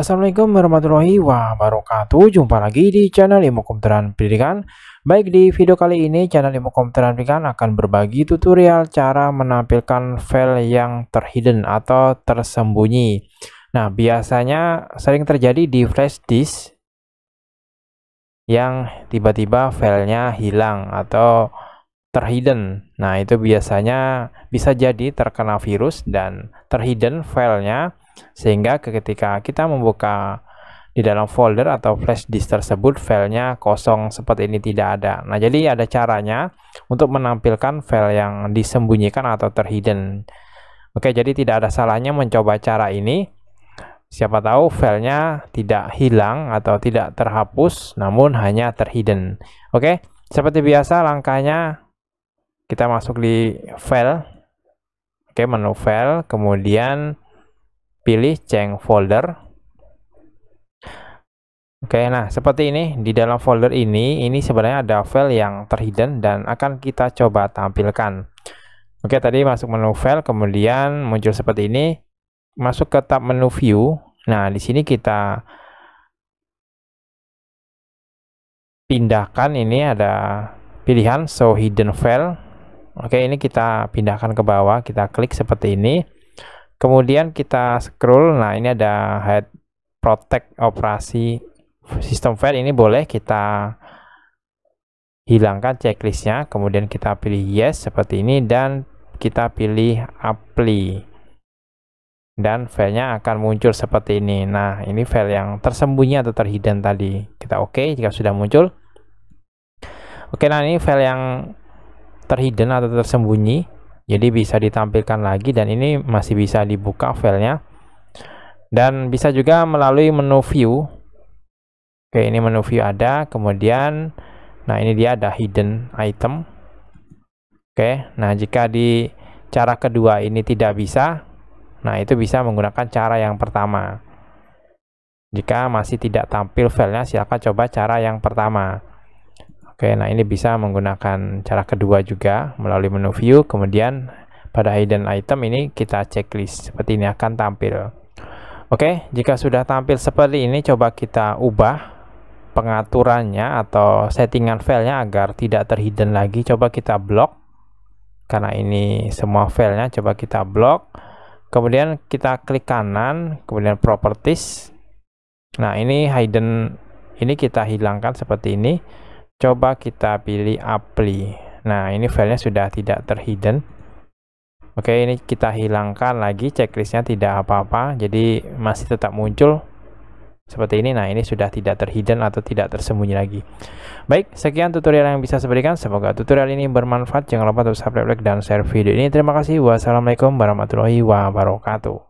Assalamualaikum warahmatullahi wabarakatuh Jumpa lagi di channel Ilmu Komputeran Pendidikan Baik di video kali ini channel Ilmu Komputeran Pendidikan akan berbagi tutorial cara menampilkan file yang terhidden atau tersembunyi Nah biasanya sering terjadi di flash disk yang tiba-tiba filenya hilang atau terhidden Nah itu biasanya bisa jadi terkena virus dan terhidden filenya sehingga ketika kita membuka di dalam folder atau flash disk tersebut filenya kosong seperti ini tidak ada nah jadi ada caranya untuk menampilkan file yang disembunyikan atau terhidden oke jadi tidak ada salahnya mencoba cara ini siapa tahu filenya tidak hilang atau tidak terhapus namun hanya terhidden oke seperti biasa langkahnya kita masuk di file oke menu file kemudian pilih change folder Oke, nah seperti ini di dalam folder ini, ini sebenarnya ada file yang terhidden dan akan kita coba tampilkan. Oke, tadi masuk menu file, kemudian muncul seperti ini, masuk ke tab menu view. Nah, di sini kita pindahkan ini ada pilihan show hidden file. Oke, ini kita pindahkan ke bawah, kita klik seperti ini. Kemudian kita scroll, nah ini ada head protect operasi sistem file ini boleh kita hilangkan checklistnya, kemudian kita pilih yes seperti ini dan kita pilih apply dan filenya akan muncul seperti ini. Nah ini file yang tersembunyi atau terhidden tadi. Kita oke okay jika sudah muncul. Oke, okay, nah ini file yang terhidden atau tersembunyi jadi bisa ditampilkan lagi dan ini masih bisa dibuka filenya dan bisa juga melalui menu view oke ini menu view ada kemudian nah ini dia ada hidden item oke nah jika di cara kedua ini tidak bisa nah itu bisa menggunakan cara yang pertama jika masih tidak tampil filenya silakan coba cara yang pertama Oke, nah ini bisa menggunakan cara kedua juga melalui menu view, kemudian pada hidden item ini kita checklist seperti ini akan tampil. Oke, jika sudah tampil seperti ini coba kita ubah pengaturannya atau settingan filenya agar tidak terhidden lagi coba kita blok karena ini semua filenya coba kita blok kemudian kita klik kanan kemudian properties nah ini hidden ini kita hilangkan seperti ini coba kita pilih apply nah ini filenya sudah tidak terhidden oke ini kita hilangkan lagi checklistnya tidak apa-apa jadi masih tetap muncul seperti ini nah ini sudah tidak terhidden atau tidak tersembunyi lagi baik sekian tutorial yang bisa saya berikan semoga tutorial ini bermanfaat jangan lupa untuk subscribe like dan share video ini terima kasih wassalamualaikum warahmatullahi wabarakatuh